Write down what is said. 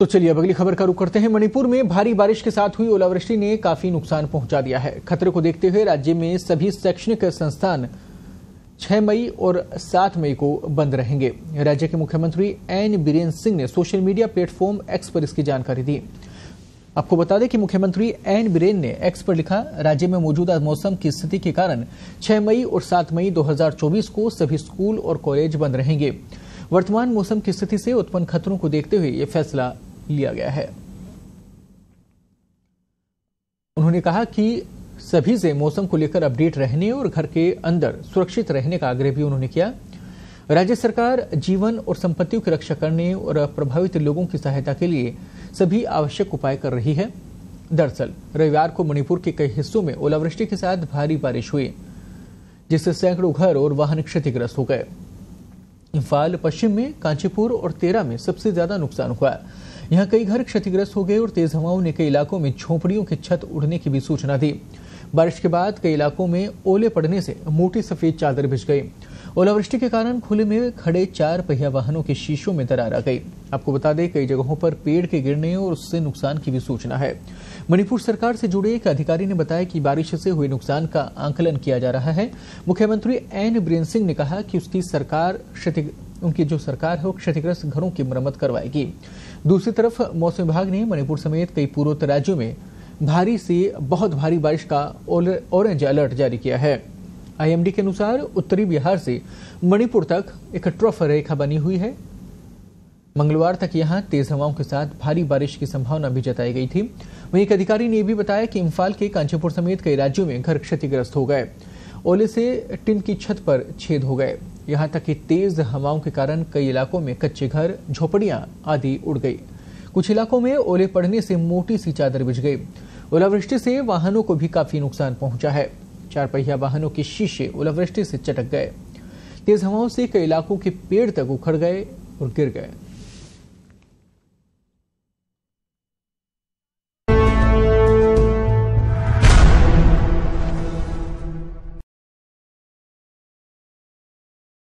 तो चलिए अब अगली खबर का रुख करते हैं मणिपुर में भारी बारिश के साथ हुई ओलावृष्टि ने काफी नुकसान पहुंचा दिया है खतरे को देखते हुए राज्य में सभी शैक्षणिक संस्थान 6 मई और 7 मई को बंद रहेंगे राज्य के मुख्यमंत्री एन बीरेन सिंह ने सोशल मीडिया प्लेटफॉर्म एक्स पर इसकी जानकारी दी आपको बता दें कि मुख्यमंत्री एन बीरेन ने एक्स पर लिखा राज्य में मौजूदा मौसम की स्थिति के कारण छह मई और सात मई दो को सभी स्कूल और कॉलेज बंद रहेंगे वर्तमान मौसम की स्थिति से उत्पन्न खतरों को देखते हुए यह फैसला लिया गया है उन्होंने कहा कि सभी से मौसम को लेकर अपडेट रहने और घर के अंदर सुरक्षित रहने का आग्रह भी उन्होंने किया राज्य सरकार जीवन और संपत्तियों की रक्षा करने और प्रभावित लोगों की सहायता के लिए सभी आवश्यक उपाय कर रही है दरअसल रविवार को मणिपुर के कई हिस्सों में ओलावृष्टि के साथ भारी बारिश हुई जिससे सैकड़ों घर और वाहन क्षतिग्रस्त हो गए इम्फाल पश्चिम में कांचीपुर और तेरा में सबसे ज्यादा नुकसान हुआ यहाँ कई घर क्षतिग्रस्त हो गए और तेज हवाओं ने कई इलाकों में झोपड़ियों की छत उड़ने की भी सूचना दी बारिश के बाद कई इलाकों में ओले पड़ने से मोटी सफेद चादर भिज गई ओलावृष्टि के कारण खुले में खड़े चार पहिया वाहनों के शीशों में दरार आ गई आपको बता दें कई जगहों पर पेड़ के गिरने और उससे नुकसान की भी सूचना है मणिपुर सरकार से जुड़े एक अधिकारी ने बताया कि बारिश से हुए नुकसान का आंकलन किया जा रहा है मुख्यमंत्री एन बीरेन सिंह ने कहा कि उसकी सरकार क्षति उनकी जो सरकार है वो क्षतिग्रस्त घरों की मरम्मत करवाएगी दूसरी तरफ मौसम विभाग ने मणिपुर समेत कई पूर्वोत्तर राज्यों में भारी से बहुत भारी बारिश का ऑरेंज अलर्ट जारी किया है आईएमडी के अनुसार उत्तरी बिहार से मणिपुर तक एक ट्रफ रेखा बनी हुई है मंगलवार तक यहां तेज हवाओं के साथ भारी बारिश की संभावना भी जताई गई थी वहीं एक अधिकारी ने भी बताया कि इम्फाल के कांचीपुर समेत कई राज्यों में घर क्षतिग्रस्त हो गए ओले से टिन की छत पर छेद हो गए यहां तक कि तेज हवाओं के कारण कई इलाकों में कच्चे घर झोपड़ियां आदि उड़ गई कुछ इलाकों में ओले पड़ने से मोटी सी चादर बिछ गई ओलावृष्टि से वाहनों को भी काफी नुकसान पहुंचा है चार पहिया वाहनों के शीशे ओलावृष्टि से चटक गए तेज हवाओं से कई इलाकों के पेड़ तक उखड़ गए और गिर गए